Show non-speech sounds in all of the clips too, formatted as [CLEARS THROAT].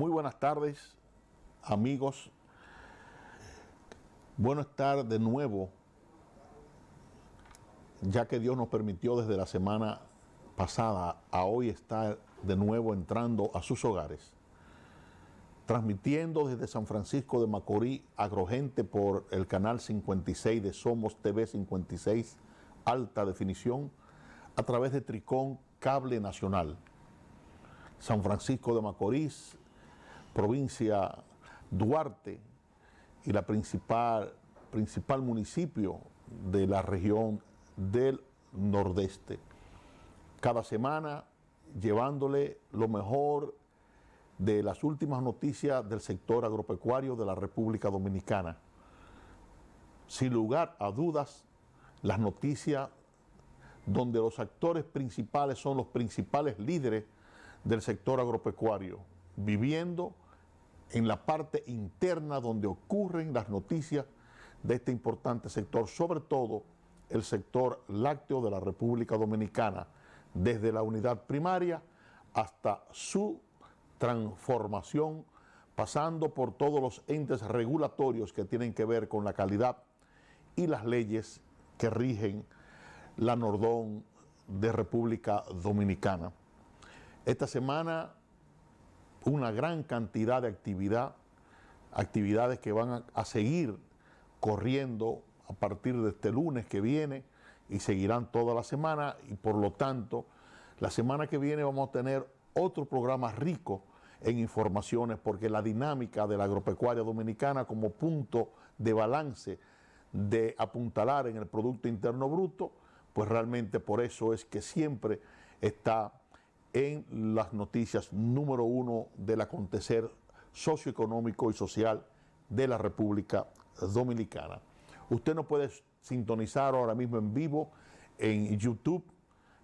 Muy buenas tardes, amigos. Bueno estar de nuevo, ya que Dios nos permitió desde la semana pasada a hoy estar de nuevo entrando a sus hogares, transmitiendo desde San Francisco de Macorís, agrogente por el canal 56 de Somos TV 56, alta definición, a través de Tricón Cable Nacional. San Francisco de Macorís, provincia Duarte y la principal, principal municipio de la región del Nordeste. Cada semana llevándole lo mejor de las últimas noticias del sector agropecuario de la República Dominicana. Sin lugar a dudas, las noticias donde los actores principales son los principales líderes del sector agropecuario, viviendo en la parte interna donde ocurren las noticias de este importante sector, sobre todo el sector lácteo de la República Dominicana, desde la unidad primaria hasta su transformación, pasando por todos los entes regulatorios que tienen que ver con la calidad y las leyes que rigen la Nordón de República Dominicana. Esta semana una gran cantidad de actividad, actividades que van a, seguir corriendo a partir de este lunes que viene y seguirán toda la semana y por lo tanto la semana que viene vamos a tener otro programa rico en informaciones porque la dinámica de la agropecuaria dominicana como punto de balance de apuntalar en el Producto Interno Bruto, pues realmente por eso es que siempre está en las noticias número uno del acontecer socioeconómico y social de la República Dominicana. Usted nos puede sintonizar ahora mismo en vivo en YouTube,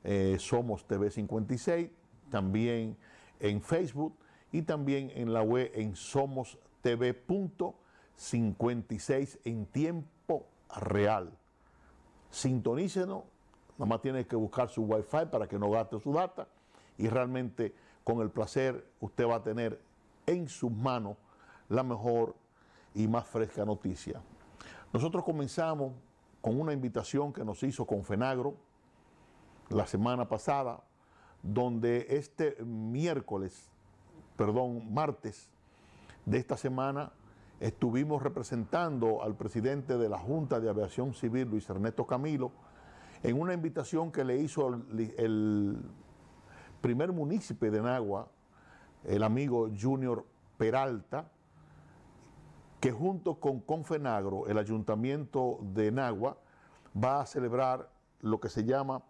eh, Somos TV56, también en Facebook y también en la web en somostv.56 en tiempo real. Sintonícenos, nada más tiene que buscar su Wi-Fi para que no gaste su data y realmente con el placer usted va a tener en sus manos la mejor y más fresca noticia. Nosotros comenzamos con una invitación que nos hizo con Fenagro la semana pasada, donde este miércoles, perdón, martes de esta semana, estuvimos representando al presidente de la Junta de Aviación Civil, Luis Ernesto Camilo, en una invitación que le hizo el primer munícipe de Nagua, el amigo Junior Peralta, que junto con Confenagro, el ayuntamiento de Nagua, va a celebrar lo que se llama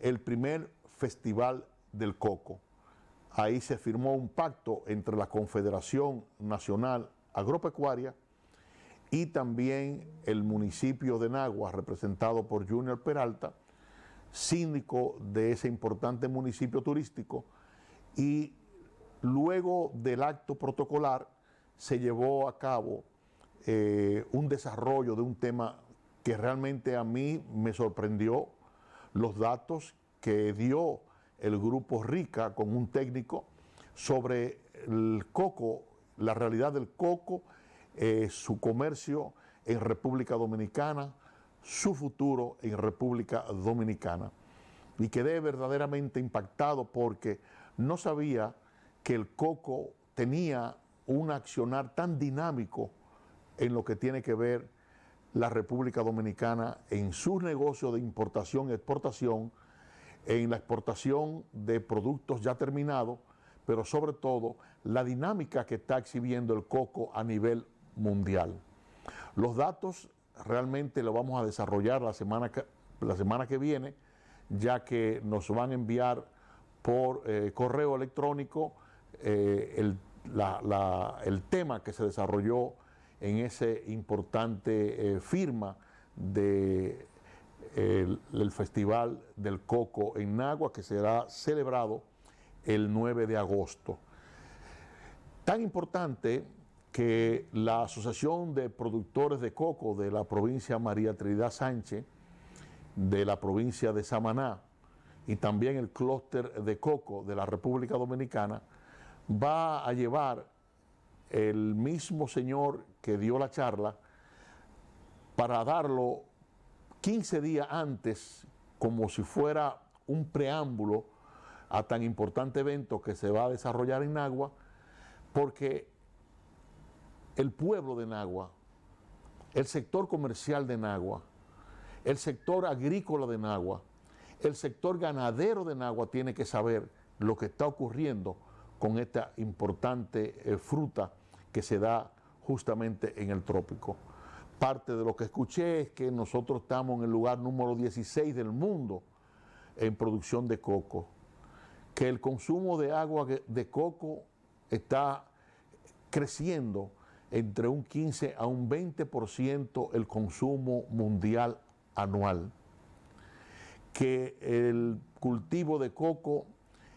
el primer Festival del Coco. Ahí se firmó un pacto entre la Confederación Nacional Agropecuaria y también el municipio de Nagua, representado por Junior Peralta, síndico de ese importante municipio turístico y luego del acto protocolar se llevó a cabo eh, un desarrollo de un tema que realmente a mí me sorprendió, los datos que dio el grupo RICA con un técnico sobre el coco, la realidad del coco, eh, su comercio en República Dominicana, su futuro en República Dominicana y quedé verdaderamente impactado porque no sabía que el coco tenía un accionar tan dinámico en lo que tiene que ver la República Dominicana en sus negocios de importación y exportación, en la exportación de productos ya terminados, pero sobre todo la dinámica que está exhibiendo el coco a nivel mundial. Los datos realmente lo vamos a desarrollar la semana que, la semana que viene, ya que nos van a enviar por eh, correo electrónico eh, el, tema que se desarrolló en esa importante eh, firma de el, Festival del Coco en Nagua, que será celebrado el 9 de agosto. Tan importante que la Asociación de Productores de Coco de la provincia María Trinidad Sánchez, de la provincia de Samaná, y también el clúster de Coco de la República Dominicana, va a llevar el mismo señor que dio la charla para darlo 15 días antes, como si fuera un preámbulo a tan importante evento que se va a desarrollar en Nagua, porque el pueblo de Nagua, el sector comercial de Nagua, el sector agrícola de Nagua, el sector ganadero de Nagua tiene que saber lo que está ocurriendo con esta importante eh, fruta que se da justamente en el trópico. Parte de lo que escuché es que nosotros estamos en el lugar número 16 del mundo en producción de coco, que el consumo de agua de coco está creciendo entre un 15 a un 20% el consumo mundial anual, que el cultivo de coco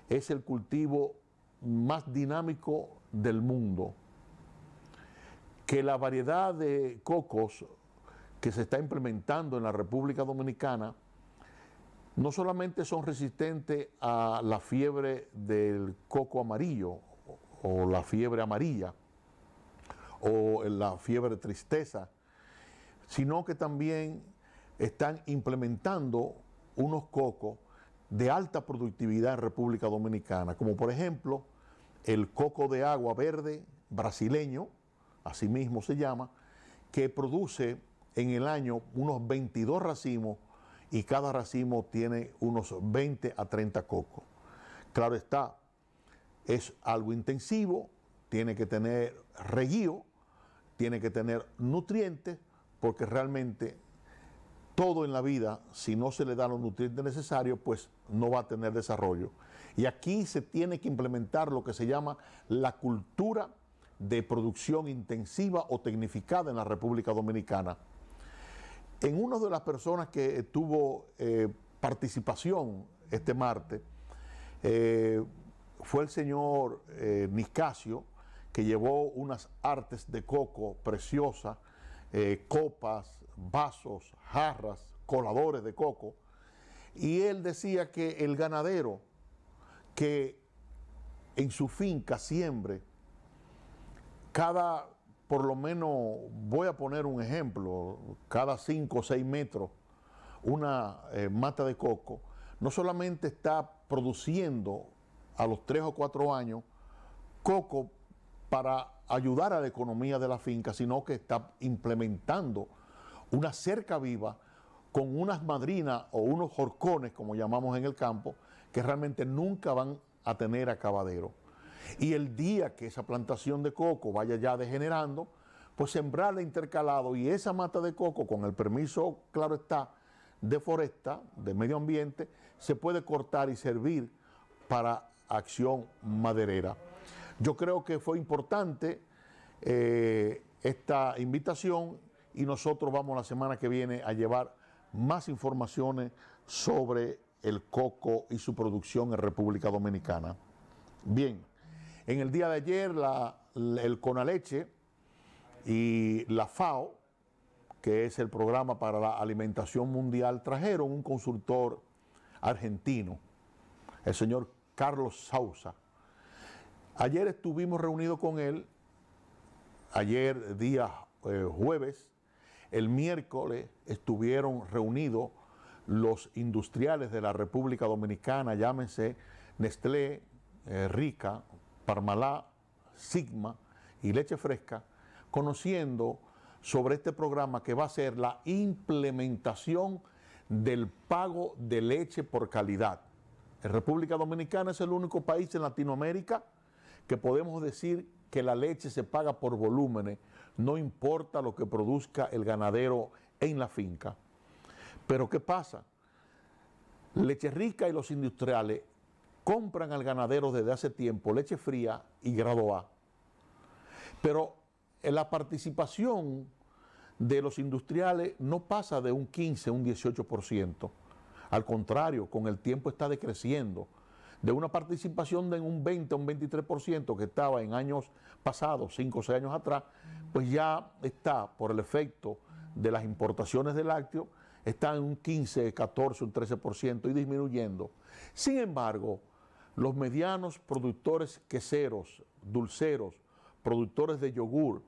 es el cultivo más dinámico del mundo, que la variedad de cocos que se está implementando en la República Dominicana no solamente son resistentes a la fiebre del coco amarillo o la fiebre amarilla, o la fiebre tristeza, sino que también están implementando unos cocos de alta productividad en República Dominicana, como por ejemplo el coco de agua verde brasileño, así mismo se llama, que produce en el año unos 22 racimos y cada racimo tiene unos 20 a 30 cocos. Claro está, es algo intensivo, tiene que tener reguío, tiene que tener nutrientes, porque realmente todo en la vida, si no se le dan los nutrientes necesarios, pues no va a tener desarrollo. Y aquí se tiene que implementar lo que se llama la cultura de producción intensiva o tecnificada en la República Dominicana. En una de las personas que tuvo eh, participación este martes eh, fue el señor eh, Niscasio que llevó unas artes de coco preciosas, eh, copas, vasos, jarras, coladores de coco, y él decía que el ganadero que en su finca siembre cada, por lo menos, voy a poner un ejemplo, cada cinco o seis metros, una eh, mata de coco, no solamente está produciendo a los tres o cuatro años coco para ayudar a la economía de la finca, sino que está implementando una cerca viva con unas madrinas o unos jorcones, como llamamos en el campo, que realmente nunca van a tener acabadero. Y el día que esa plantación de coco vaya ya degenerando, pues sembrarle intercalado y esa mata de coco, con el permiso, claro está, de foresta, de medio ambiente, se puede cortar y servir para acción maderera. Yo creo que fue importante eh, esta invitación y nosotros vamos la semana que viene a llevar más informaciones sobre el coco y su producción en República Dominicana. Bien, en el día de ayer el Conaleche y la FAO, que es el programa para la alimentación mundial, trajeron un consultor argentino, el señor Carlos Sausa Ayer estuvimos reunidos con él, ayer día eh, jueves, el miércoles estuvieron reunidos los industriales de la República Dominicana, llámense Nestlé, eh, Rica, Parmalá, Sigma y Leche Fresca, conociendo sobre este programa que va a ser la implementación del pago de leche por calidad. La República Dominicana es el único país en Latinoamérica que podemos decir que la leche se paga por volúmenes, no importa lo que produzca el ganadero en la finca. Pero ¿qué pasa? Leche Rica y los industriales compran al ganadero desde hace tiempo leche fría y grado A. Pero eh, la participación de los industriales no pasa de un 15, un 18%. Al contrario, con el tiempo está decreciendo de una participación de un 20 a un 23% que estaba en años pasados, 5 o 6 años atrás, pues ya está por el efecto de las importaciones de lácteos, está en un 15, 14, un 13% y disminuyendo. Sin embargo, los medianos productores queseros, dulceros, productores de yogur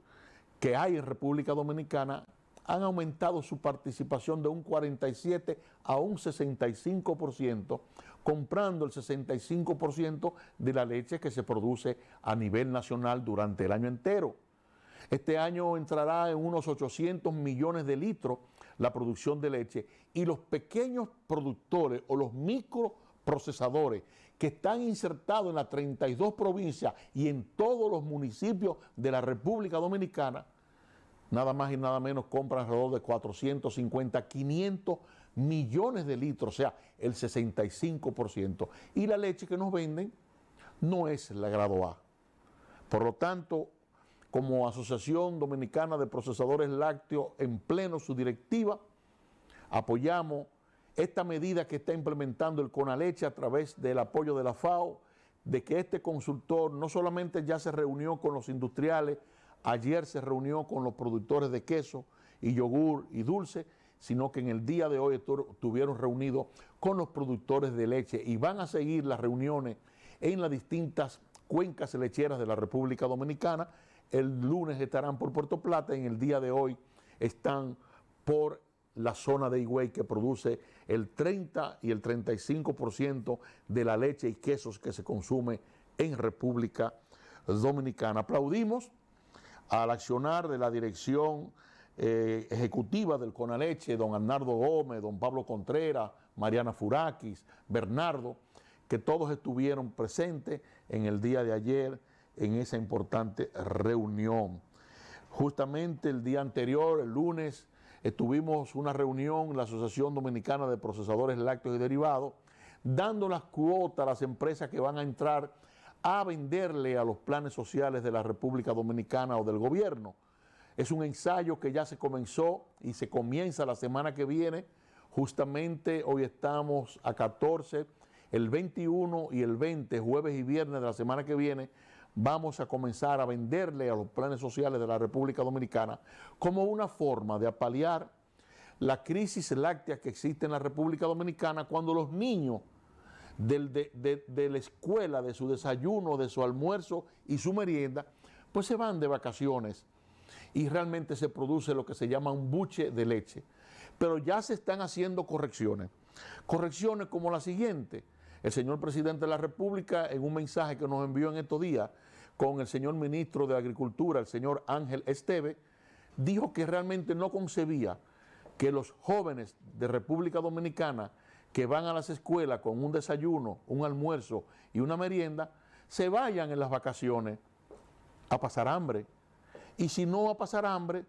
que hay en República Dominicana han aumentado su participación de un 47 a un 65%, comprando el 65% de la leche que se produce a nivel nacional durante el año entero. Este año entrará en unos 800 millones de litros la producción de leche y los pequeños productores o los microprocesadores que están insertados en las 32 provincias y en todos los municipios de la República Dominicana, nada más y nada menos compra alrededor de 450, 500 millones de litros, o sea, el 65%. Y la leche que nos venden no es la grado A. Por lo tanto, como Asociación Dominicana de Procesadores Lácteos, en pleno su directiva, apoyamos esta medida que está implementando el CONALECHE a través del apoyo de la FAO, de que este consultor no solamente ya se reunió con los industriales, ayer se reunió con los productores de queso y yogur y dulce, sino que en el día de hoy estuvieron reunidos con los productores de leche y van a seguir las reuniones en las distintas cuencas lecheras de la República Dominicana. El lunes estarán por Puerto Plata, en el día de hoy están por la zona de Higüey que produce el 30 y el 35% de la leche y quesos que se consume en República Dominicana. Aplaudimos al accionar de la dirección eh, ejecutiva del Conaleche, don Arnardo Gómez, don Pablo Contreras, Mariana Furakis, Bernardo, que todos estuvieron presentes en el día de ayer en esa importante reunión. Justamente el día anterior, el lunes, estuvimos una reunión, la Asociación Dominicana de Procesadores Lácteos y Derivados, dando las cuotas a las empresas que van a entrar a venderle a los planes sociales de la República Dominicana o del gobierno. Es un ensayo que ya se comenzó y se comienza la semana que viene. Justamente hoy estamos a 14, el 21 y el 20, jueves y viernes de la semana que viene, vamos a comenzar a venderle a los planes sociales de la República Dominicana como una forma de apalear la crisis láctea que existe en la República Dominicana cuando los niños del, de, de la escuela, de su desayuno, de su almuerzo y su merienda, pues se van de vacaciones y realmente se produce lo que se llama un buche de leche. Pero ya se están haciendo correcciones. Correcciones como la siguiente. El señor presidente de la República, en un mensaje que nos envió en estos días con el señor ministro de Agricultura, el señor Ángel Esteve, dijo que realmente no concebía que los jóvenes de República Dominicana que van a las escuelas con un desayuno, un almuerzo y una merienda, se vayan en las vacaciones a pasar hambre. Y si no a pasar hambre,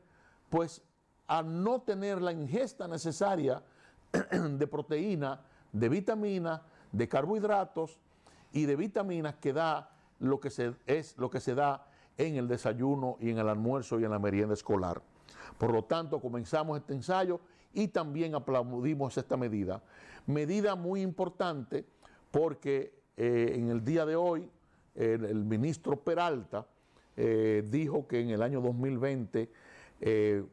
pues a no tener la ingesta necesaria [CLEARS THROAT] de proteína, de vitaminas, de carbohidratos y de vitaminas que da lo que se, es lo que se da en el desayuno y en el almuerzo y en la merienda escolar. Por lo tanto, comenzamos este ensayo y también aplaudimos esta medida. Medida muy importante porque eh, en el día de hoy el ministro Peralta eh, dijo que en el año 2020 eh,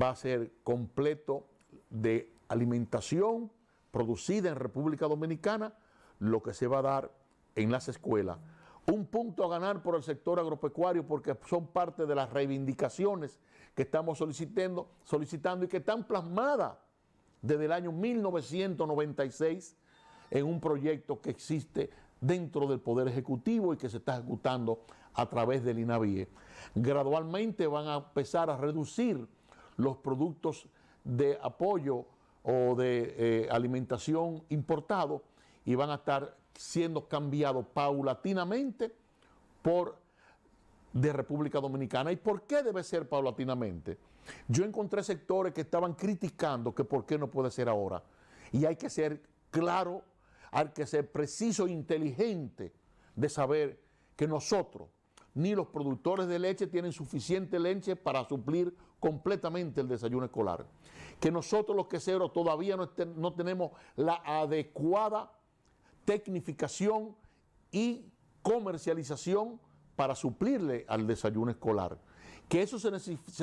va a ser completo de alimentación producida en República Dominicana, lo que se va a dar en las escuelas. Un punto a ganar por el sector agropecuario porque son parte de las reivindicaciones que estamos solicitando, solicitando y que están plasmadas desde el año 1996 en un proyecto que existe dentro del Poder Ejecutivo y que se está ejecutando a través del INAVIE. Gradualmente van a empezar a reducir los productos de apoyo o de eh, alimentación importados y van a estar siendo cambiados paulatinamente por de República Dominicana. ¿Y por qué debe ser paulatinamente? Yo encontré sectores que estaban criticando que por qué no puede ser ahora. Y hay que ser claro, hay que ser preciso e inteligente de saber que nosotros, ni los productores de leche tienen suficiente leche para suplir completamente el desayuno escolar. Que nosotros los queseros todavía no, este-, no tenemos la adecuada tecnificación y comercialización para suplirle al desayuno escolar. Que eso se,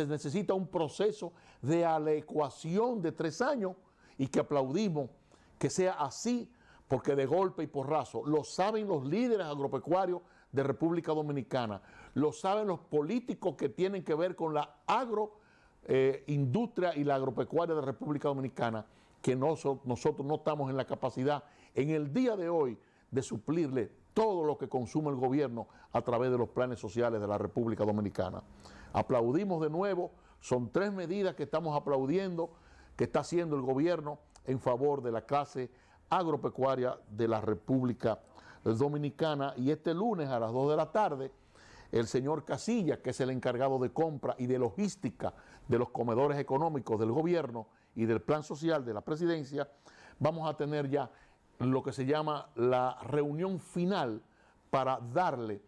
necesita un proceso de adecuación de tres años y que aplaudimos que sea así, porque de golpe y porrazo lo saben los líderes agropecuarios de República Dominicana, lo saben los políticos que tienen que ver con la agroindustria eh, y la agropecuaria de República Dominicana, que nosotros no estamos en la capacidad en el día de hoy de suplirle todo lo que consume el gobierno a través de los planes sociales de la República Dominicana. Aplaudimos de nuevo, son tres medidas que estamos aplaudiendo que está haciendo el gobierno en favor de la clase agropecuaria de la República Dominicana y este lunes a las 2 de la tarde el señor Casilla, que es el encargado de compra y de logística de los comedores económicos del gobierno y del plan social de la presidencia, vamos a tener ya lo que se llama la reunión final para darle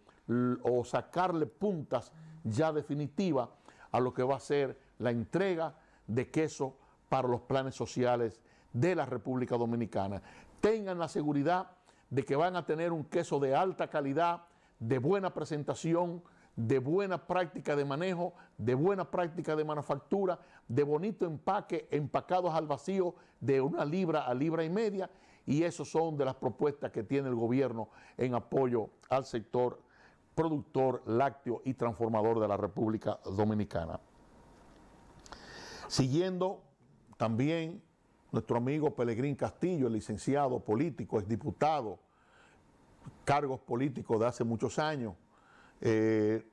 o sacarle puntas ya definitivas a lo que va a ser la entrega de queso para los planes sociales de la República Dominicana. Tengan la seguridad de que van a tener un queso de alta calidad, de buena presentación, de buena práctica de manejo, de buena práctica de manufactura, de bonito empaque, empacados al vacío de una libra a libra y media y esas son de las propuestas que tiene el gobierno en apoyo al sector productor lácteo y transformador de la República Dominicana. Siguiendo también nuestro amigo Pelegrín Castillo, el licenciado político, exdiputado, cargos políticos de hace muchos años, eh,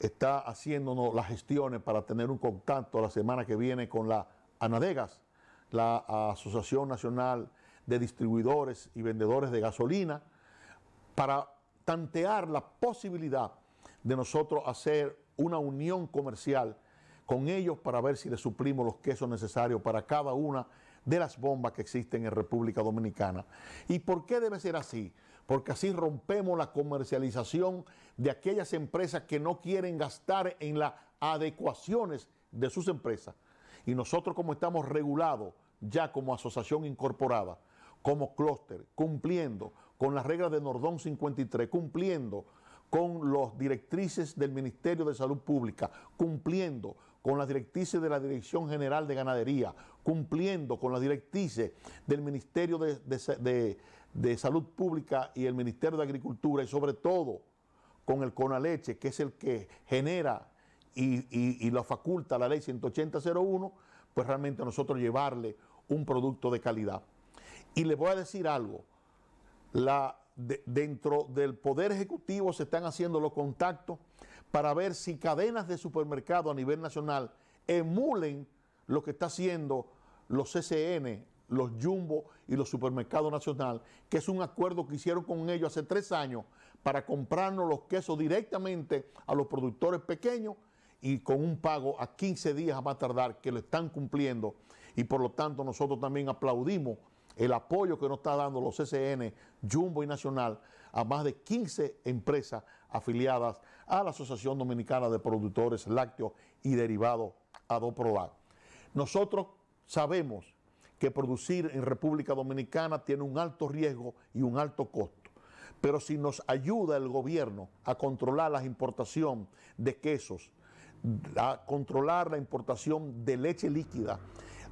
está haciéndonos las gestiones para tener un contacto la semana que viene con la ANADEGAS, la Asociación Nacional de distribuidores y vendedores de gasolina para tantear la posibilidad de nosotros hacer una unión comercial con ellos para ver si les suplimos los quesos necesarios para cada una de las bombas que existen en República Dominicana. ¿Y por qué debe ser así? Porque así rompemos la comercialización de aquellas empresas que no quieren gastar en las adecuaciones de sus empresas. Y nosotros como estamos regulados ya como asociación incorporada, como clúster, cumpliendo con las reglas de Nordón 53, cumpliendo con las directrices del Ministerio de Salud Pública, cumpliendo con las directrices de la Dirección General de Ganadería, cumpliendo con las directrices del Ministerio de, Salud Pública y el Ministerio de Agricultura y sobre todo con el CONALECHE, que es el que genera y, y lo faculta la ley 180.01, pues realmente nosotros llevarle un producto de calidad. Y les voy a decir algo, dentro del Poder Ejecutivo se están haciendo los contactos para ver si cadenas de supermercado a nivel nacional emulen lo que está haciendo los CCN, los Jumbo y los supermercados nacional, que es un acuerdo que hicieron con ellos hace tres años para comprarnos los quesos directamente a los productores pequeños y con un pago a 15 días a más tardar que lo están cumpliendo y por lo tanto nosotros también aplaudimos el apoyo que nos está dando los CCN, Jumbo y Nacional a más de 15 empresas afiliadas a la Asociación Dominicana de Productores Lácteos y Derivados Adoprodag. Nosotros sabemos que producir en República Dominicana tiene un alto riesgo y un alto costo. Pero si nos ayuda el gobierno a controlar la importación de quesos, a controlar la importación de leche líquida,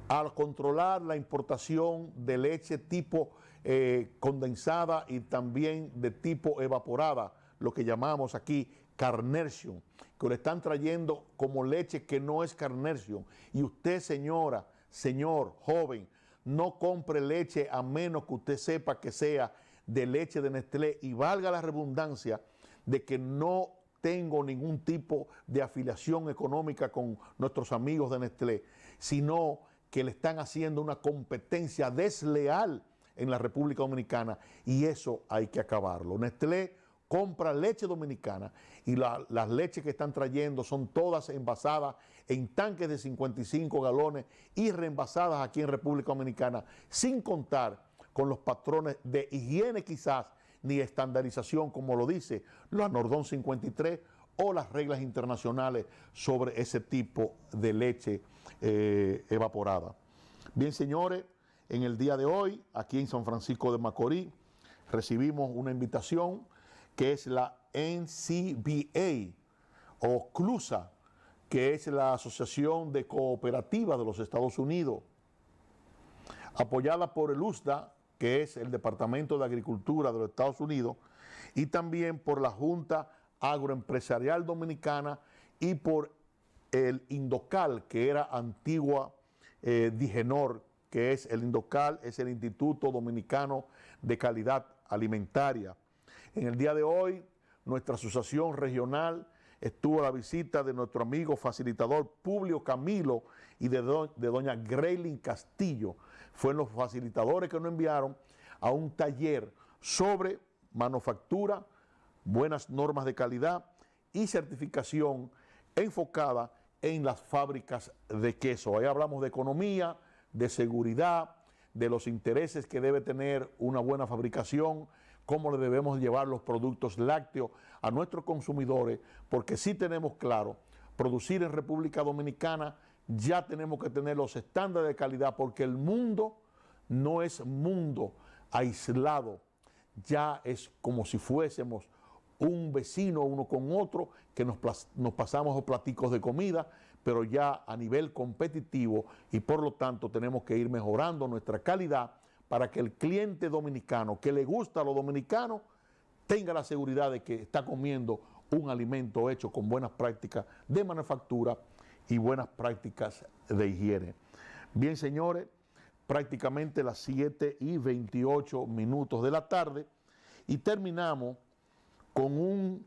al controlar la importación de leche tipo eh, condensada y también de tipo evaporada, lo que llamamos aquí carnercio, que le están trayendo como leche que no es carnercio. Y usted, señora, señor, joven, no compre leche a menos que usted sepa que sea de leche de Nestlé y valga la redundancia de que no tengo ningún tipo de afiliación económica con nuestros amigos de Nestlé, sino que le están haciendo una competencia desleal en la República Dominicana y eso hay que acabarlo. Nestlé compra leche dominicana y las leches que están trayendo son todas envasadas en tanques de 55 galones y reenvasadas aquí en República Dominicana, sin contar con los patrones de higiene quizás ni estandarización como lo dice la Nordón 53 o las reglas internacionales sobre ese tipo de leche eh, evaporada. Bien, señores, en el día de hoy, aquí en San Francisco de Macorís, recibimos una invitación que es la NCBA o CLUSA, que es la Asociación de Cooperativas de los Estados Unidos, apoyada por el USDA, que es el Departamento de Agricultura de los Estados Unidos, y también por la Junta Agroempresarial Dominicana y por el Indocal, que era antigua eh, Digenor, que es el Indocal, es el Instituto Dominicano de Calidad Alimentaria. En el día de hoy, nuestra asociación regional estuvo a la visita de nuestro amigo facilitador Publio Camilo y de, doña Greylin Castillo. Fueron los facilitadores que nos enviaron a un taller sobre manufactura, buenas normas de calidad y certificación enfocada en las fábricas de queso. Ahí hablamos de economía, de seguridad, de los intereses que debe tener una buena fabricación, cómo le debemos llevar los productos lácteos a nuestros consumidores, porque sí tenemos claro, producir en República Dominicana ya tenemos que tener los estándares de calidad, porque el mundo no es mundo aislado, ya es como si fuésemos un vecino uno con otro, que nos, pasamos los platicos de comida, pero ya a nivel competitivo y por lo tanto tenemos que ir mejorando nuestra calidad para que el cliente dominicano que le gusta a los dominicanos tenga la seguridad de que está comiendo un alimento hecho con buenas prácticas de manufactura y buenas prácticas de higiene. Bien, señores, prácticamente las 7 y 28 minutos de la tarde y terminamos con un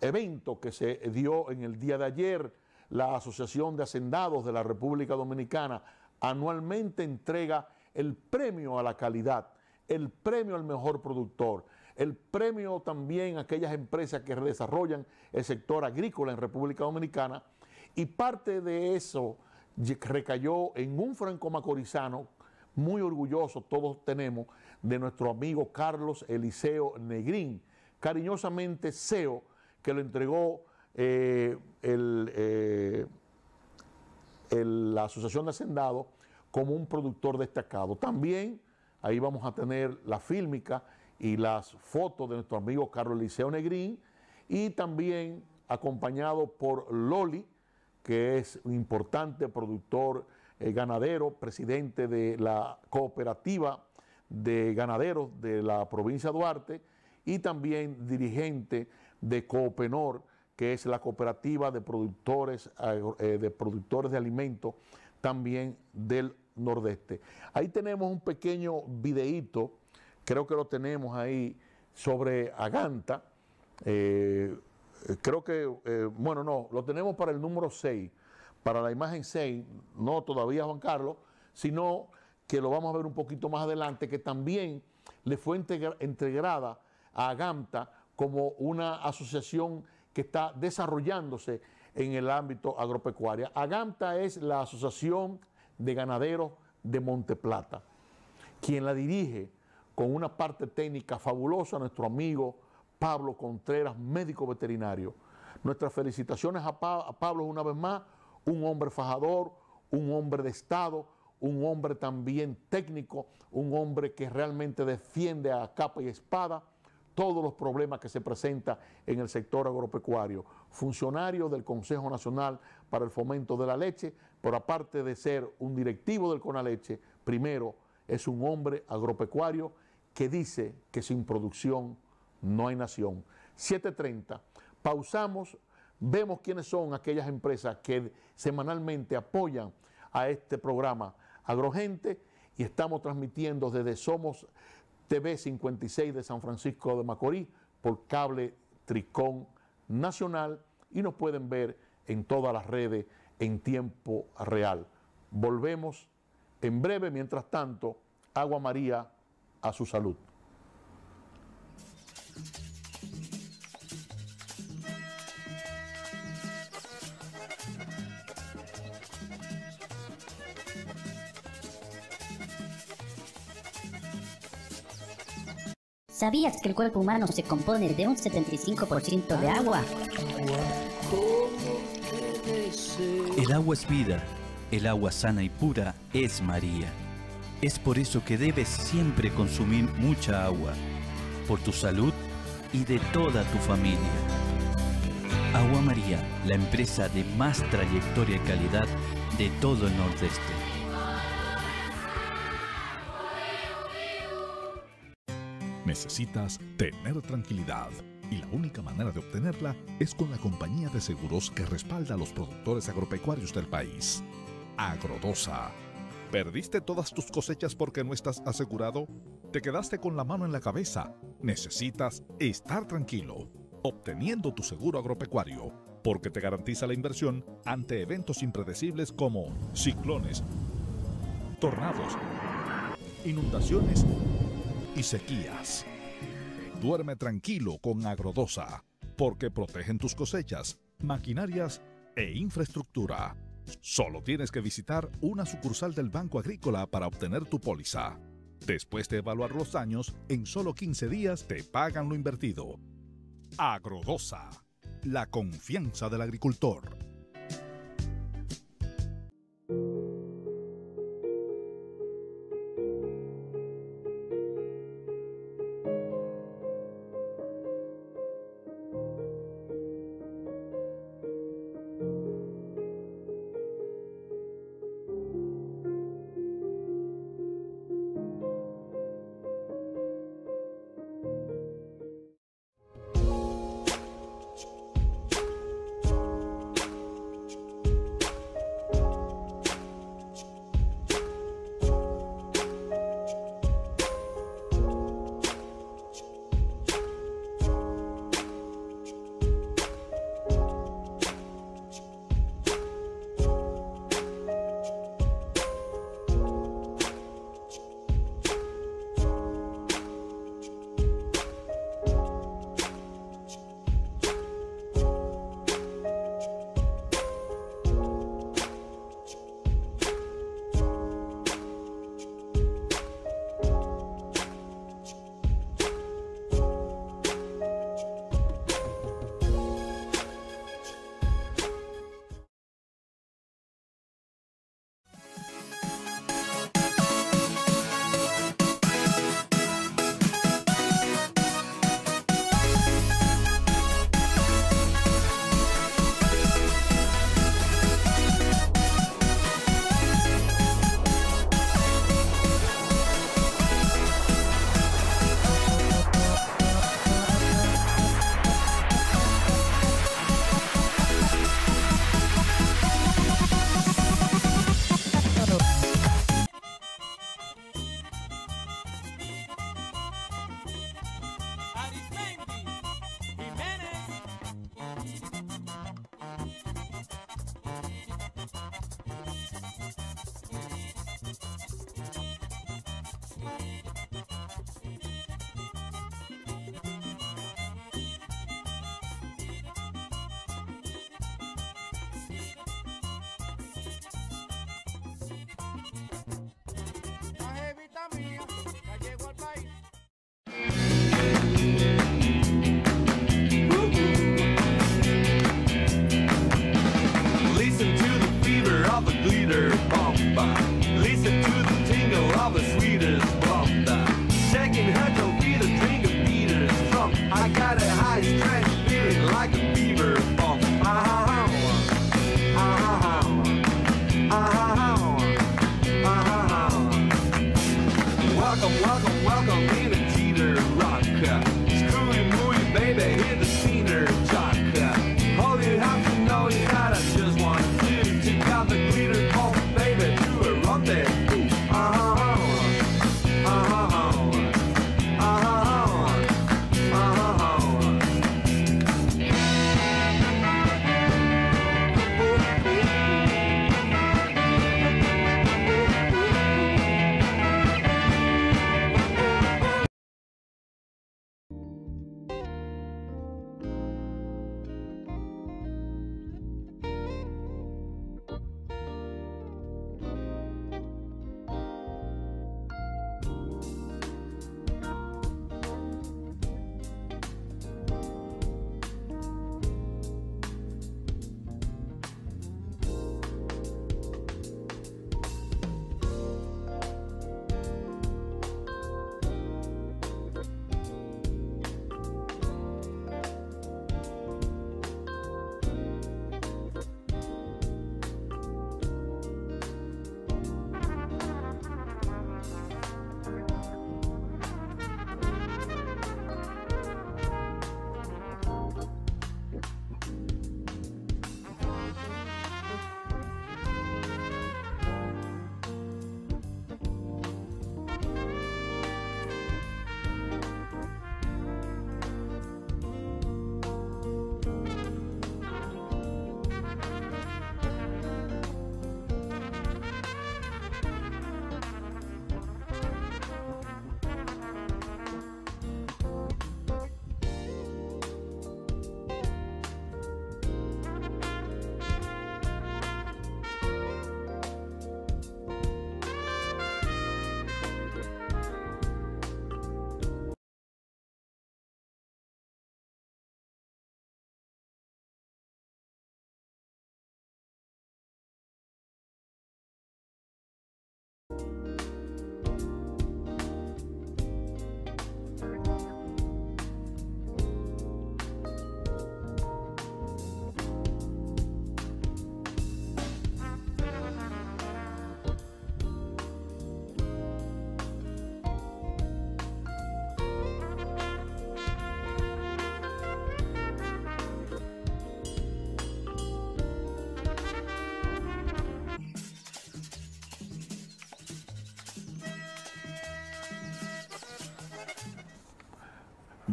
evento que se dio en el día de ayer. La Asociación de Hacendados de la República Dominicana anualmente entrega el premio a la calidad, el premio al mejor productor, el premio también a aquellas empresas que desarrollan el sector agrícola en República Dominicana. Y parte de eso recayó en un franco macorizano muy orgulloso, todos tenemos, de nuestro amigo Carlos Eliseo Negrín, cariñosamente SEO, que lo entregó eh, eh, la Asociación de Hacendados como un productor destacado. También ahí vamos a tener la fílmica y las fotos de nuestro amigo Carlos Liceo Negrín y también acompañado por Loli, que es un importante productor eh, ganadero, presidente de la cooperativa de ganaderos de la provincia de Duarte, y también dirigente de Coopenor, que es la cooperativa de productores, eh, de, productores de alimentos también del nordeste. Ahí tenemos un pequeño videíto, creo que lo tenemos ahí, sobre Aganta. Eh, creo que, eh, bueno, no, lo tenemos para el número 6, para la imagen 6, no todavía Juan Carlos, sino que lo vamos a ver un poquito más adelante, que también le fue integrada, entregada a Agamta como una asociación que está desarrollándose en el ámbito agropecuario. AGAMTA es la Asociación de Ganaderos de Monteplata, quien la dirige con una parte técnica fabulosa nuestro amigo Pablo Contreras, médico veterinario. Nuestras felicitaciones a Pablo una vez más, un hombre fajador, un hombre de Estado, un hombre también técnico, un hombre que realmente defiende a capa y espada todos los problemas que se presentan en el sector agropecuario. Funcionario del Consejo Nacional para el Fomento de la Leche, pero aparte de ser un directivo del Conaleche, primero es un hombre agropecuario que dice que sin producción no hay nación. 7.30, pausamos, vemos quiénes son aquellas empresas que semanalmente apoyan a este programa Agrogente y estamos transmitiendo desde Somos TV 56 de San Francisco de Macorís por cable Tricón Nacional y nos pueden ver en todas las redes en tiempo real. Volvemos en breve, mientras tanto, agua María a su salud. ¿Sabías que el cuerpo humano se compone de un 75% de agua? El agua es vida, el agua sana y pura es María. Es por eso que debes siempre consumir mucha agua, por tu salud y de toda tu familia. Agua María, la empresa de más trayectoria y calidad de todo el Nordeste. Necesitas tener tranquilidad y la única manera de obtenerla es con la compañía de seguros que respalda a los productores agropecuarios del país. Agrodosa. ¿Perdiste todas tus cosechas porque no estás asegurado? ¿Te quedaste con la mano en la cabeza? Necesitas estar tranquilo, obteniendo tu seguro agropecuario, porque te garantiza la inversión ante eventos impredecibles como ciclones, tornados, inundaciones y sequías. Duerme tranquilo con Agrodosa, porque protegen tus cosechas, maquinarias e infraestructura. Solo tienes que visitar una sucursal del Banco Agrícola para obtener tu póliza. Después de evaluar los daños, en solo 15 días te pagan lo invertido. Agrodosa, la confianza del agricultor.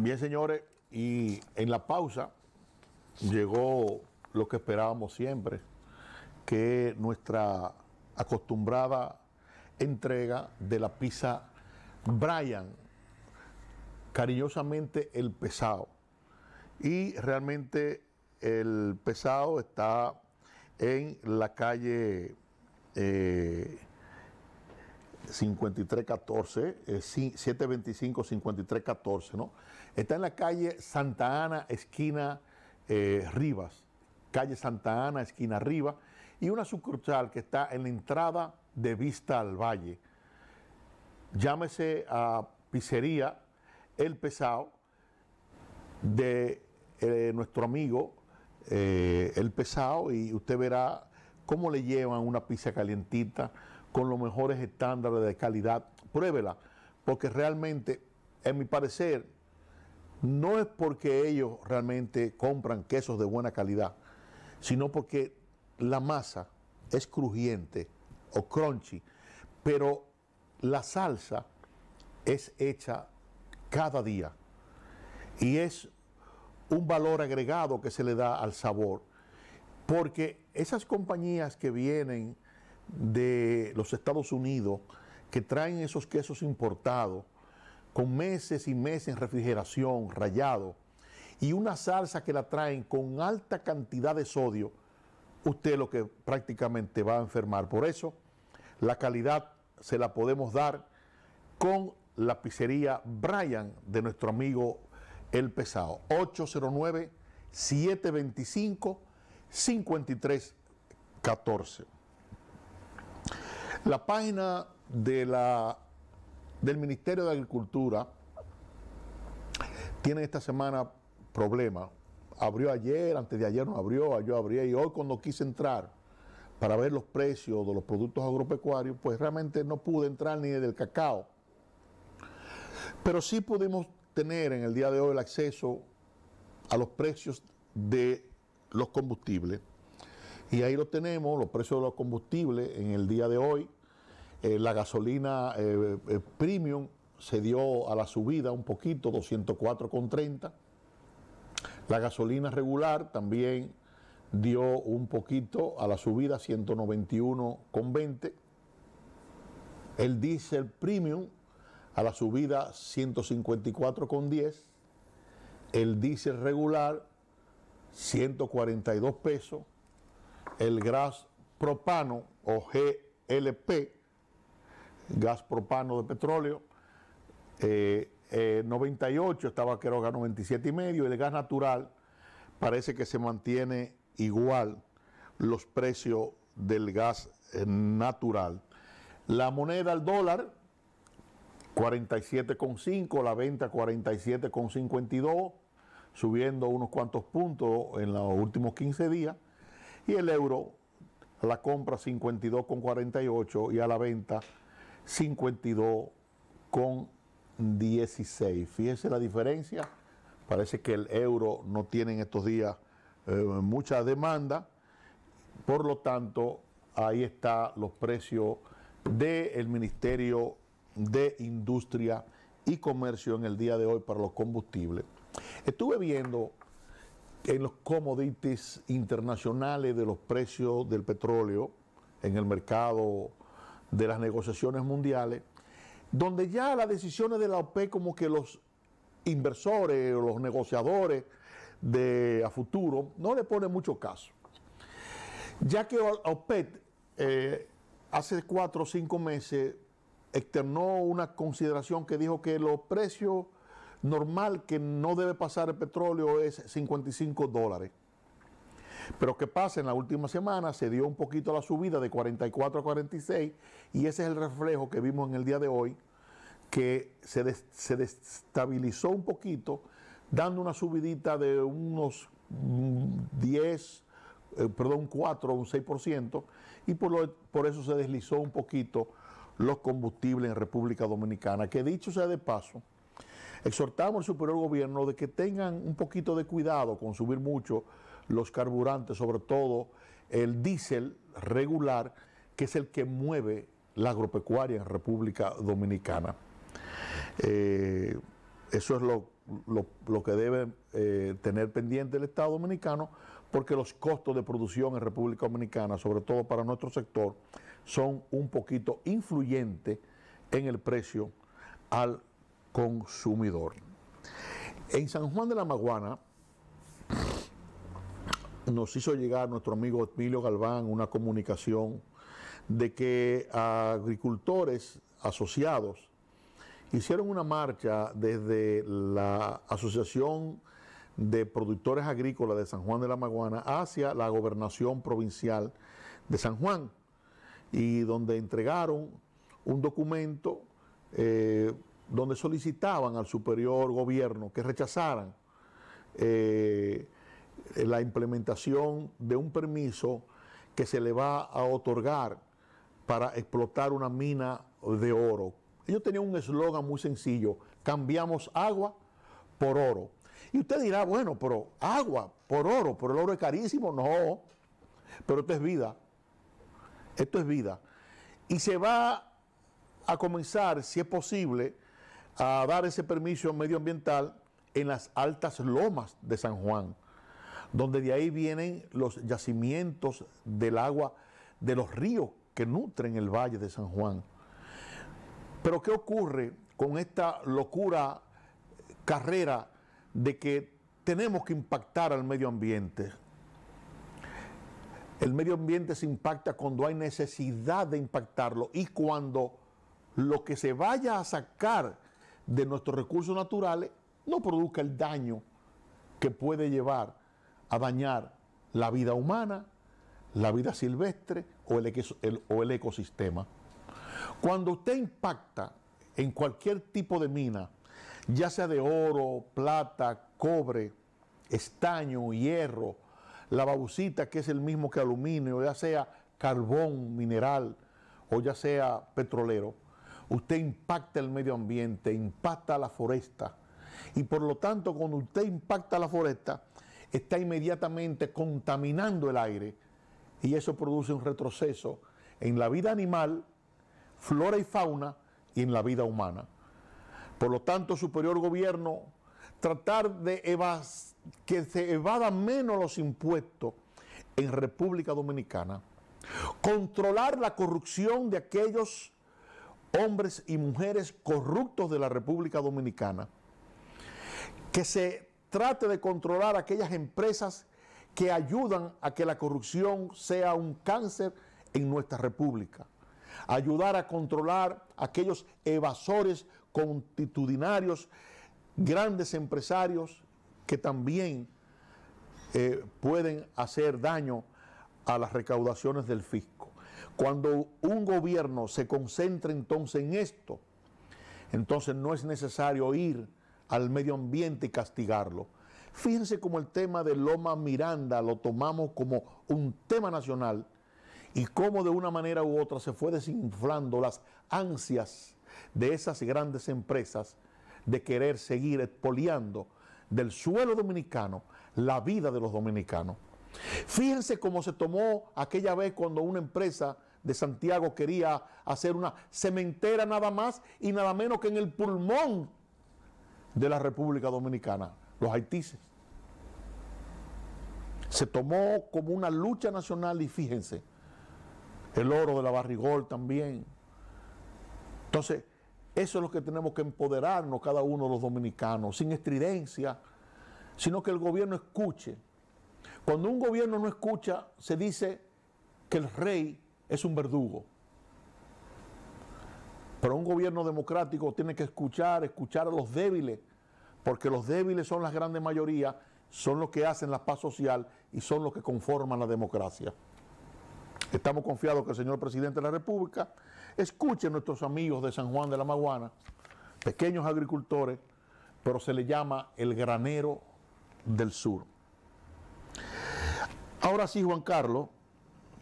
Bien, señores, y en la pausa llegó lo que esperábamos siempre, que nuestra acostumbrada entrega de la pizza Brian, cariñosamente el pesado. Y realmente el pesado está en la calle eh, 5314, 725-5314, eh, ¿no? Está en la calle Santa Ana, esquina eh, Rivas, calle Santa Ana, esquina Rivas, y una sucursal que está en la entrada de Vista al Valle. Llámese a Pizzería El Pesado de eh, nuestro amigo El Pesado y usted verá cómo le llevan una pizza calientita, con los mejores estándares de calidad. Pruébela, porque realmente, en mi parecer, no es porque ellos realmente compran quesos de buena calidad, sino porque la masa es crujiente o crunchy, pero la salsa es hecha cada día y es un valor agregado que se le da al sabor, porque esas compañías que vienen de los Estados Unidos que traen esos quesos importados con meses y meses en refrigeración, rayado y una salsa que la traen con alta cantidad de sodio, usted lo que prácticamente va a enfermar. Por eso, la calidad se la podemos dar con la pizzería Brian de nuestro amigo El Pesado. 809 725 5314 la página del Ministerio de Agricultura tiene esta semana problemas. Abrió ayer, antes de ayer no abrió, yo abrí y hoy cuando quise entrar para ver los precios de los productos agropecuarios, pues realmente no pude entrar ni del cacao. Pero sí pudimos tener en el día de hoy el acceso a los precios de los combustibles y ahí lo tenemos, los precios de los combustibles en el día de hoy. Eh, la gasolina eh, eh, premium se dio a la subida un poquito, 204,30. La gasolina regular también dio un poquito a la subida, 191,20. El diésel premium a la subida 154,10. El diésel regular 142 pesos el gas propano o GLP, gas propano de petróleo, 98 eh, eh, estaba creo que 97 y medio, el gas natural parece que se mantiene igual los precios del gas eh, natural. La moneda, al dólar, 47,5, la venta 47,52, subiendo unos cuantos puntos en los últimos 15 días. Y el euro a la compra 52,48 y a la venta 52,16. fíjese la diferencia. Parece que el euro no tiene en estos días eh, mucha demanda. Por lo tanto, ahí están los precios del Ministerio de Industria y Comercio en el día de hoy para los combustibles. Estuve viendo en los commodities internacionales de los precios del petróleo, en el mercado de las negociaciones mundiales, donde ya las decisiones de la OPE como que los inversores o los negociadores de a futuro no le ponen mucho caso. Ya que la eh, hace cuatro o cinco meses externó una consideración que dijo que los precios normal que no debe pasar el petróleo es 55 dólares. Pero que pasa en la última semana, se dio un poquito la subida de 44 a 46 y ese es el reflejo que vimos en el día de hoy, que se, destabilizó un poquito, dando una subidita de unos 10, mm, eh, perdón, 4 o un 6%, y por, por eso se deslizó un poquito los combustibles en República Dominicana, que dicho sea de paso, Exhortamos al superior gobierno de que tengan un poquito de cuidado consumir mucho los carburantes, sobre todo el diésel regular, que es el que mueve la agropecuaria en República Dominicana. Eh, eso es lo, que debe eh, tener pendiente el Estado Dominicano, porque los costos de producción en República Dominicana, sobre todo para nuestro sector, son un poquito influyentes en el precio al consumidor. En San Juan de la Maguana nos hizo llegar nuestro amigo Emilio Galván una comunicación de que agricultores asociados hicieron una marcha desde la Asociación de Productores Agrícolas de San Juan de la Maguana hacia la Gobernación Provincial de San Juan y donde entregaron un documento eh, donde solicitaban al superior gobierno que rechazaran eh, la implementación de un permiso que se le va a otorgar para explotar una mina de oro. Ellos tenían un eslogan muy sencillo, cambiamos agua por oro. Y usted dirá, bueno, pero agua por oro, pero el oro es carísimo, no, pero esto es vida, esto es vida. Y se va a comenzar, si es posible, a dar ese permiso medioambiental en las altas lomas de San Juan, donde de ahí vienen los yacimientos del agua de los ríos que nutren el valle de San Juan. Pero ¿qué ocurre con esta locura carrera de que tenemos que impactar al medio ambiente? El medio ambiente se impacta cuando hay necesidad de impactarlo y cuando lo que se vaya a sacar de nuestros recursos naturales no produzca el daño que puede llevar a dañar la vida humana, la vida silvestre o el, ecosistema. Cuando usted impacta en cualquier tipo de mina, ya sea de oro, plata, cobre, estaño, hierro, la babusita que es el mismo que aluminio, ya sea carbón, mineral o ya sea petrolero, usted impacta el medio ambiente, impacta la foresta. Y por lo tanto, cuando usted impacta la foresta, está inmediatamente contaminando el aire. Y eso produce un retroceso en la vida animal, flora y fauna y en la vida humana. Por lo tanto, superior gobierno, tratar de que se evadan menos los impuestos en República Dominicana, controlar la corrupción de aquellos hombres y mujeres corruptos de la República Dominicana, que se trate de controlar aquellas empresas que ayudan a que la corrupción sea un cáncer en nuestra República, ayudar a controlar aquellos evasores constitucionarios, grandes empresarios que también eh, pueden hacer daño a las recaudaciones del fisco. Cuando un gobierno se concentra entonces en esto, entonces no es necesario ir al medio ambiente y castigarlo. Fíjense cómo el tema de Loma Miranda lo tomamos como un tema nacional y cómo de una manera u otra se fue desinflando las ansias de esas grandes empresas de querer seguir expoliando del suelo dominicano la vida de los dominicanos. Fíjense cómo se tomó aquella vez cuando una empresa de Santiago quería hacer una cementera nada más y nada menos que en el pulmón de la República Dominicana, los haitises. Se tomó como una lucha nacional y fíjense, el oro de la barrigol también. Entonces, eso es lo que tenemos que empoderarnos cada uno de los dominicanos, sin estridencia, sino que el gobierno escuche. Cuando un gobierno no escucha, se dice que el rey es un verdugo. Pero un gobierno democrático tiene que escuchar, escuchar a los débiles, porque los débiles son las grandes mayoría, son los que hacen la paz social y son los que conforman la democracia. Estamos confiados que el señor presidente de la República escuche a nuestros amigos de San Juan de la Maguana, pequeños agricultores, pero se le llama el granero del sur. Ahora sí, Juan Carlos,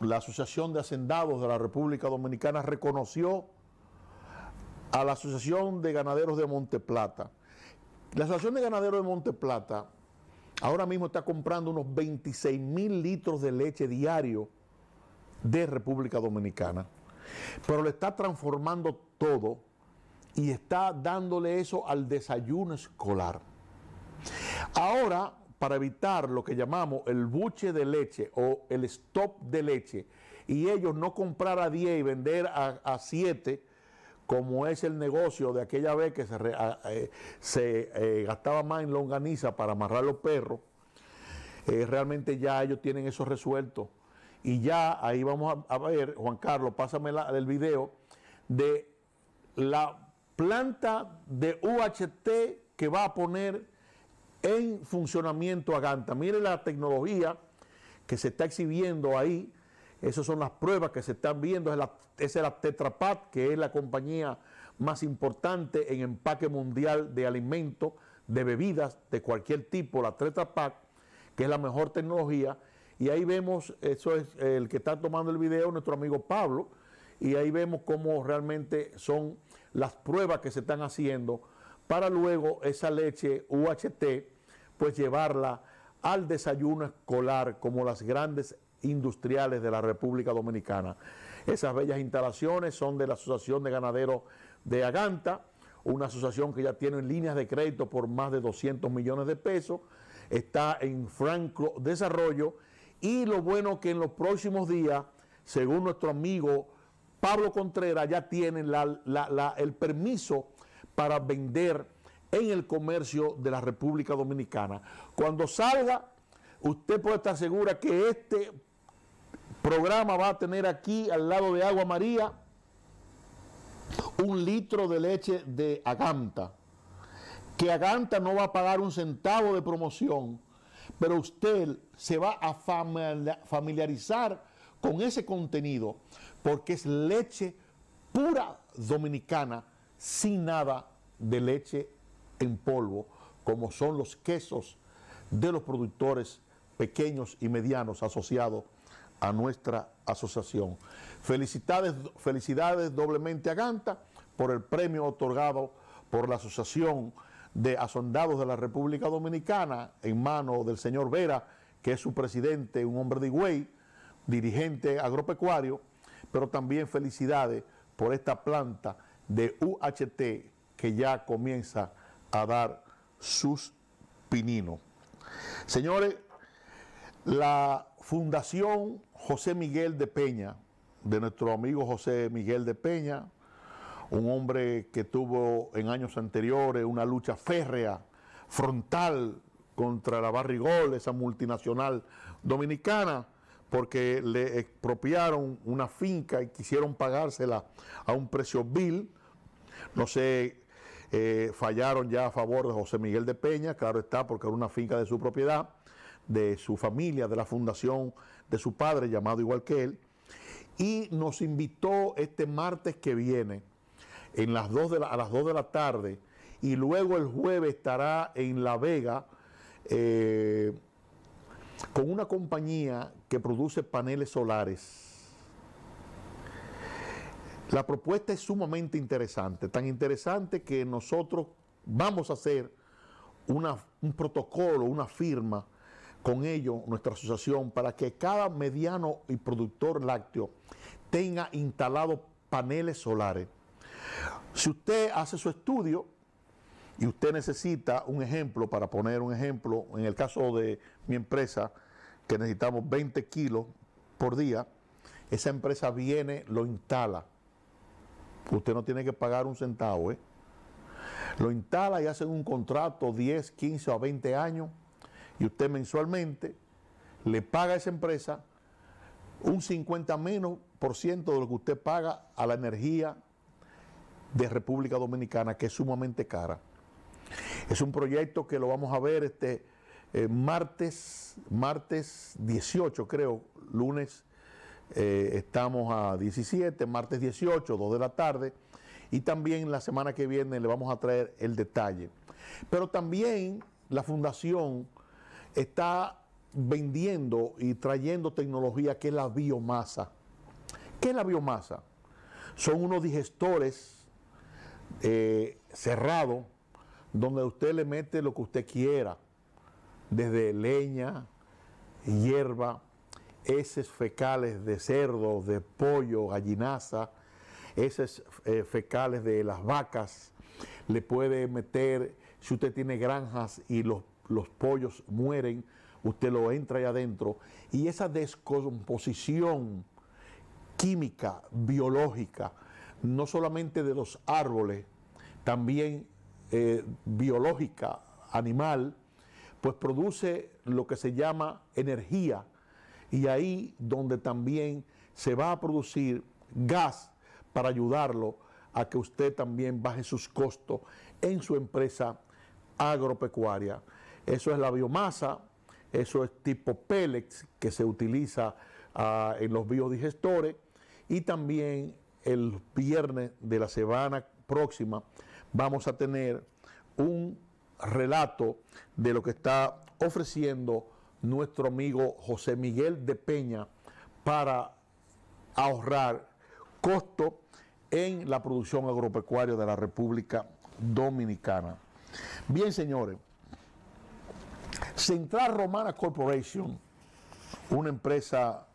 la Asociación de Hacendados de la República Dominicana reconoció a la Asociación de Ganaderos de Plata. La Asociación de Ganaderos de Plata ahora mismo está comprando unos 26 mil litros de leche diario de República Dominicana, pero le está transformando todo y está dándole eso al desayuno escolar. Ahora para evitar lo que llamamos el buche de leche o el stop de leche y ellos no comprar a 10 y vender a 7 como es el negocio de aquella vez que se, eh, eh, gastaba más en longaniza para amarrar los perros, eh, realmente ya ellos tienen eso resuelto. Y ya ahí vamos a, ver, Juan Carlos, pásame el video de la planta de UHT que va a poner en funcionamiento Aganta. Mire la tecnología que se está exhibiendo ahí. Esas son las pruebas que se están viendo. Es la, es la Tetra que es la compañía más importante en empaque mundial de alimentos, de bebidas, de cualquier tipo. La Tetra que es la mejor tecnología. Y ahí vemos, eso es el que está tomando el video, nuestro amigo Pablo. Y ahí vemos cómo realmente son las pruebas que se están haciendo para luego esa leche UHT, pues llevarla al desayuno escolar como las grandes industriales de la República Dominicana. Esas bellas instalaciones son de la Asociación de Ganaderos de Aganta, una asociación que ya tiene líneas de crédito por más de 200 millones de pesos, está en franco desarrollo y lo bueno que en los próximos días, según nuestro amigo Pablo Contreras, ya tienen el permiso para vender en el comercio de la República Dominicana. Cuando salga, usted puede estar segura que este programa va a tener aquí al lado de Agua María un litro de leche de Aganta, que Aganta no va a pagar un centavo de promoción, pero usted se va a familiarizar con ese contenido porque es leche pura dominicana sin nada de leche en polvo, como son los quesos de los productores pequeños y medianos asociados a nuestra asociación. Felicidades, felicidades doblemente a Ganta por el premio otorgado por la Asociación de Asondados de la República Dominicana en mano del señor Vera, que es su presidente, un hombre de Higüey, dirigente agropecuario, pero también felicidades por esta planta de UHT que ya comienza a dar sus pininos. Señores, la Fundación José Miguel de Peña, de nuestro amigo José Miguel de Peña, un hombre que tuvo en años anteriores una lucha férrea, frontal contra la Barrigol, esa multinacional dominicana, porque le expropiaron una finca y quisieron pagársela a un precio vil no sé, eh, fallaron ya a favor de José Miguel de Peña, claro está, porque era una finca de su propiedad, de su familia, de la fundación de su padre, llamado igual que él. Y nos invitó este martes que viene en las dos a las 2 de la tarde y luego el jueves estará en La Vega eh, con una compañía que produce paneles solares la propuesta es sumamente interesante, tan interesante que nosotros vamos a hacer un protocolo, una firma con ellos, nuestra asociación, para que cada mediano y productor lácteo tenga instalados paneles solares. Si usted hace su estudio y usted necesita un ejemplo, para poner un ejemplo, en el caso de mi empresa, que necesitamos 20 kilos por día, esa empresa viene, lo instala Usted no tiene que pagar un centavo, ¿eh? Lo instala y hacen un contrato 10, 15 o 20 años y usted mensualmente le paga a esa empresa un 50 menos por ciento de lo que usted paga a la energía de República Dominicana, que es sumamente cara. Es un proyecto que lo vamos a ver este eh, martes, martes 18 creo, lunes eh, estamos a 17, martes 18, 2 de la tarde. Y también la semana que viene le vamos a traer el detalle. Pero también la fundación está vendiendo y trayendo tecnología que es la biomasa. ¿Qué es la biomasa? Son unos digestores eh, cerrados donde usted le mete lo que usted quiera, desde leña, hierba, esos fecales de cerdo, de pollo, gallinaza, esos eh, fecales de las vacas, le puede meter, si usted tiene granjas y los, los pollos mueren, usted lo entra ahí adentro y esa descomposición química, biológica, no solamente de los árboles, también eh, biológica, animal, pues produce lo que se llama energía y ahí donde también se va a producir gas para ayudarlo a que usted también baje sus costos en su empresa agropecuaria. Eso es la biomasa, eso es tipo Pélex que se utiliza ah, en los biodigestores y también el viernes de la semana próxima vamos a tener un relato de lo que está ofreciendo nuestro amigo José Miguel de Peña para ahorrar costo en la producción agropecuaria de la República Dominicana. Bien, señores, Central Romana Corporation, una empresa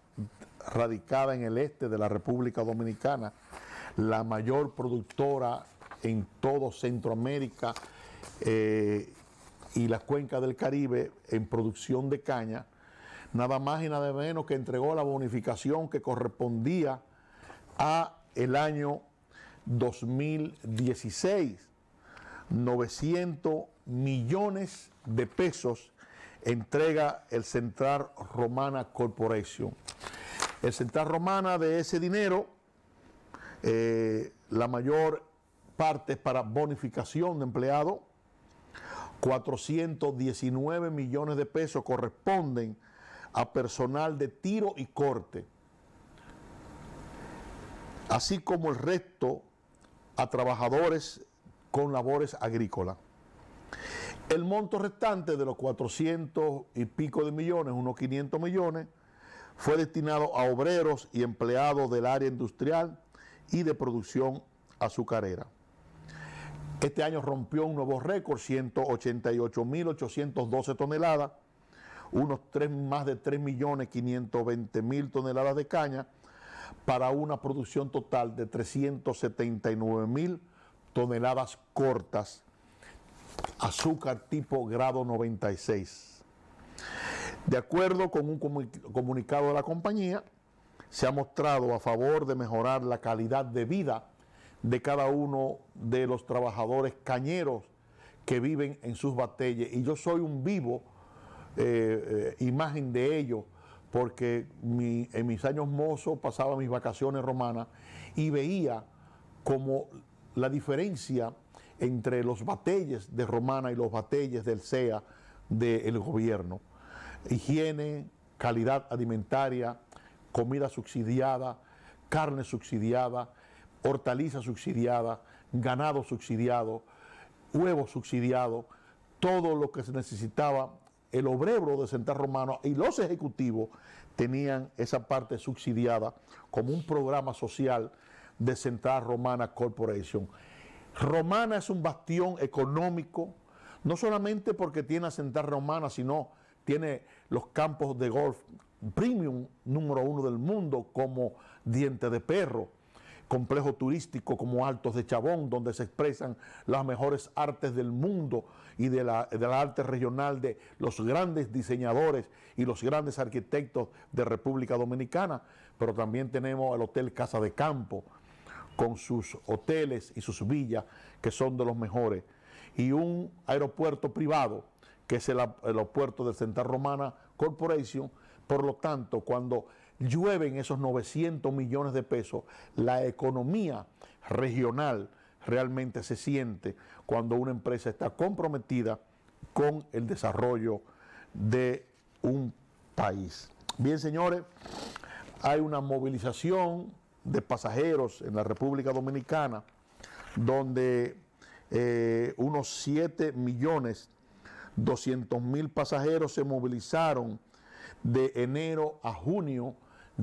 radicada en el este de la República Dominicana, la mayor productora en todo Centroamérica eh, y la cuenca del Caribe en producción de caña, nada más y nada menos que entregó la bonificación que correspondía a el año 2016, 900 millones de pesos entrega el Central Romana Corporation. El Central Romana de ese dinero, eh, la mayor parte para bonificación de empleados, 419 millones de pesos corresponden a personal de tiro y corte, así como el resto a trabajadores con labores agrícolas. El monto restante de los 400 y pico de millones, unos 500 millones, fue destinado a obreros y empleados del área industrial y de producción azucarera. Este año rompió un nuevo récord, 188.812 toneladas, unos 3, más de 3.520.000 toneladas de caña, para una producción total de 379.000 toneladas cortas, azúcar tipo grado 96. De acuerdo con un comunicado de la compañía, se ha mostrado a favor de mejorar la calidad de vida de cada uno de los trabajadores cañeros que viven en sus batelles. Y yo soy un vivo eh, eh, imagen de ellos, porque en mis años mozos pasaba mis vacaciones romanas y veía como la diferencia entre los batelles de Romana y los batelles del CEA del gobierno. Higiene, calidad alimentaria, comida subsidiada, carne subsidiada, hortalizas subsidiadas, ganado subsidiado, huevos subsidiados, todo lo que se necesitaba. El obrero de Central Romano y los ejecutivos tenían esa parte subsidiada como un programa social de Central Romana Corporation. Romana es un bastión económico, no solamente porque tiene a Central Romana, sino tiene los campos de golf premium número uno del mundo como diente de perro complejo turístico como Altos de Chabón, donde se expresan las mejores artes del mundo y de la, arte regional de los grandes diseñadores y los grandes arquitectos de República Dominicana, pero también tenemos el Hotel Casa de Campo, con sus hoteles y sus villas, que son de los mejores, y un aeropuerto privado, que es el, aeropuerto de Central Romana Corporation, por lo tanto, cuando llueven esos 900 millones de pesos, la economía regional realmente se siente cuando una empresa está comprometida con el desarrollo de un país. Bien, señores, hay una movilización de pasajeros en la República Dominicana donde eh, unos 7 millones 200 mil pasajeros se movilizaron de enero a junio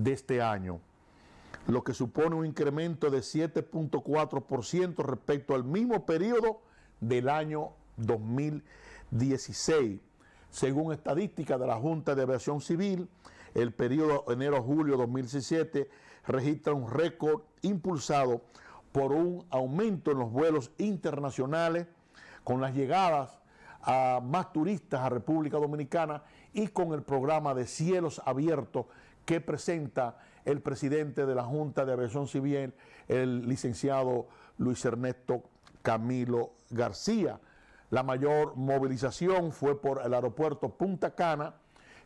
de este año, lo que supone un incremento de 7.4% respecto al mismo periodo del año 2016. Según estadísticas de la Junta de Aviación Civil, el periodo enero-julio 2017 registra un récord impulsado por un aumento en los vuelos internacionales con las llegadas a más turistas a República Dominicana y con el programa de cielos abiertos que presenta el presidente de la Junta de Aviación Civil, el licenciado Luis Ernesto Camilo García. La mayor movilización fue por el aeropuerto Punta Cana,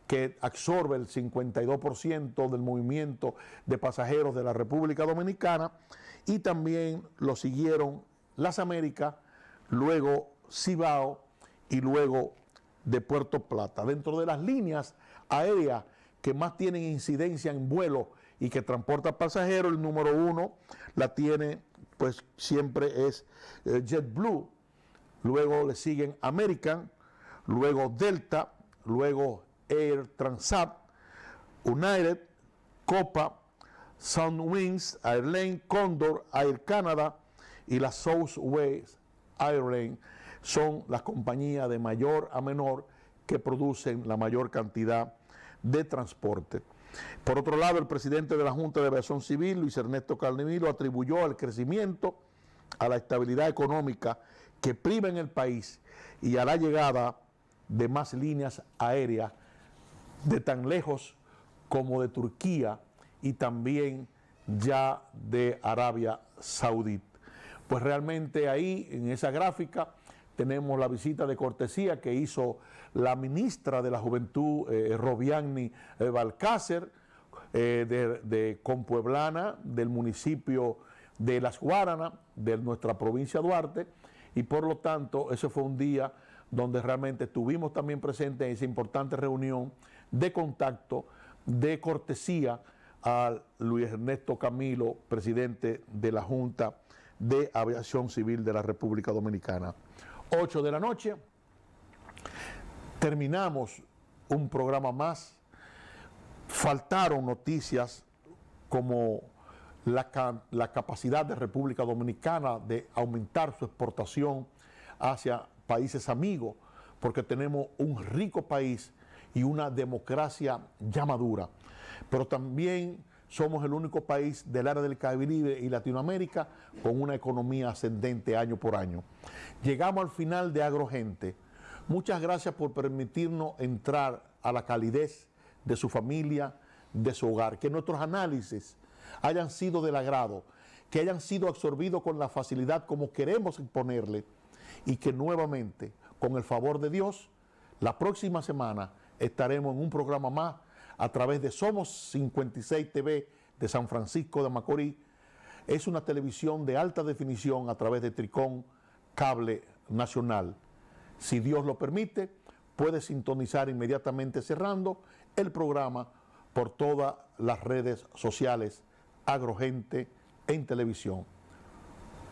que absorbe el 52% del movimiento de pasajeros de la República Dominicana, y también lo siguieron Las Américas, luego Cibao y luego de Puerto Plata. Dentro de las líneas aéreas que más tienen incidencia en vuelo y que transporta pasajeros, el número uno la tiene, pues siempre es eh, JetBlue, luego le siguen American, luego Delta, luego Air Transat, United, Copa, Sunwings, Airline, Condor, Air Canada y la Southwest Airlines son las compañías de mayor a menor que producen la mayor cantidad de Transporte. Por otro lado, el presidente de la Junta de Aviación Civil, Luis Ernesto Carnevilo, atribuyó al crecimiento, a la estabilidad económica que priva en el país y a la llegada de más líneas aéreas de tan lejos como de Turquía y también ya de Arabia Saudita. Pues realmente ahí en esa gráfica tenemos la visita de cortesía que hizo la ministra de la Juventud, eh, Robiani eh, Balcácer, eh, de, Compueblana, del municipio de Las Guaranas, de nuestra provincia Duarte, y por lo tanto ese fue un día donde realmente estuvimos también presentes en esa importante reunión de contacto, de cortesía al Luis Ernesto Camilo, presidente de la Junta de Aviación Civil de la República Dominicana. 8 de la noche. Terminamos un programa más. Faltaron noticias como la, la, capacidad de República Dominicana de aumentar su exportación hacia países amigos, porque tenemos un rico país y una democracia ya madura. Pero también somos el único país del área del Caribe y Latinoamérica con una economía ascendente año por año. Llegamos al final de Agrogente. Muchas gracias por permitirnos entrar a la calidez de su familia, de su hogar. Que nuestros análisis hayan sido del agrado, que hayan sido absorbidos con la facilidad como queremos exponerle, y que nuevamente, con el favor de Dios, la próxima semana estaremos en un programa más a través de Somos 56 TV de San Francisco de Macorís. Es una televisión de alta definición a través de Tricón Cable Nacional. Si Dios lo permite, puede sintonizar inmediatamente cerrando el programa por todas las redes sociales Agrogente en televisión.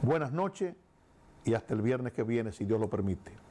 Buenas noches y hasta el viernes que viene, si Dios lo permite.